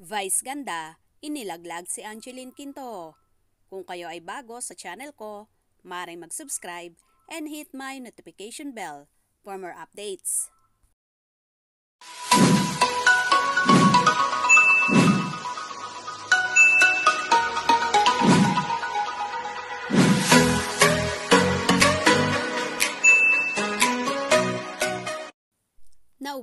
Vice Ganda, inilaglag si Angeline Quinto. Kung kayo ay bago sa channel ko, maring mag-subscribe and hit my notification bell for more updates.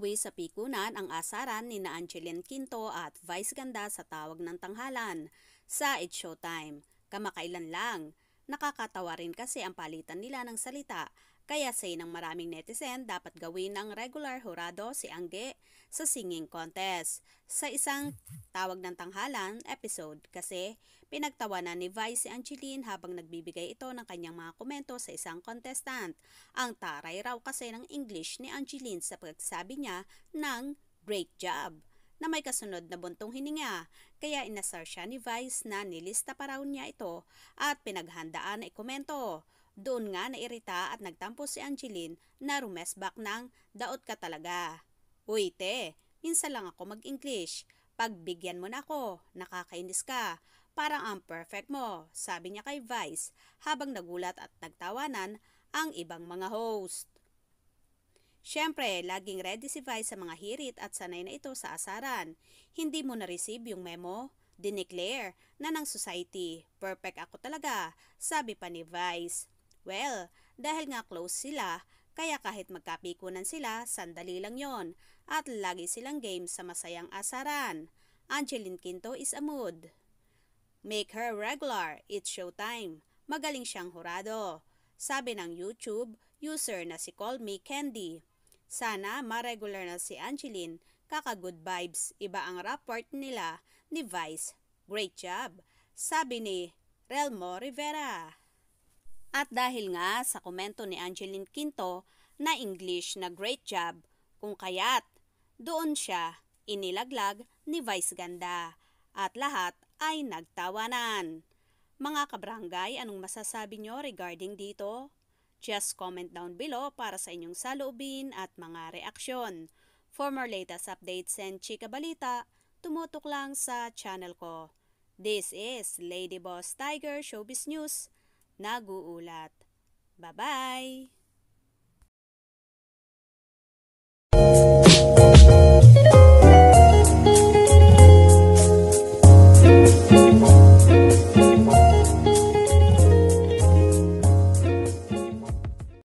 Inuwi sa Pikunan ang asaran ni na Angeline Quinto at Vice Ganda sa tawag ng tanghalan sa It Showtime. Kamakailan lang. Nakakatawa rin kasi ang palitan nila ng salita kaya say ng maraming netizen, dapat gawin ng regular hurado si Angge sa singing contest. Sa isang tawag ng tanghalan episode kasi pinagtawanan ni Vice si Angeline habang nagbibigay ito ng kanyang mga komento sa isang contestant. Ang taray raw kasi ng English ni Angeline sa pagsabi niya ng great job na may kasunod na buntong hininga, kaya inasar siya ni Vice na nilista pa raw niya ito at pinaghandaan na ikomento. Doon nga nairita at nagtampo si Angeline na rumesbak ng daot ka talaga. Uy te, minsan lang ako mag-English. Pagbigyan mo na ako, nakakainis ka. Parang ang perfect mo, sabi niya kay Vice habang nagulat at nagtawanan ang ibang mga host. Siyempre, laging ready si Vice sa mga hirit at sanay na ito sa asaran. Hindi mo na-receive yung memo? Dineclare na ng society. Perfect ako talaga, sabi pa ni Vice. Well, dahil nga close sila, kaya kahit magkapikunan sila, sandali lang yon at lagi silang game sa masayang asaran. Angeline Quinto is a mood. Make her regular, it's showtime. Magaling siyang hurado. Sabi ng YouTube user na si Call Me Candy. Sana ma-regular na si Angeline, kaka-good vibes, iba ang rapport nila ni Vice. Great job, sabi ni Relmo Rivera. At dahil nga sa komento ni Angeline Quinto na English na great job, kung kaya't doon siya inilaglag ni Vice Ganda at lahat ay nagtawanan. Mga kabrangay, anong masasabi nyo regarding dito? Just comment down below para sa inyong saloobin at mga reaksyon. For more latest updates and chika balita, tumutok lang sa channel ko. This is Lady Boss Tiger Showbiz News. Naguulat. Bye-bye!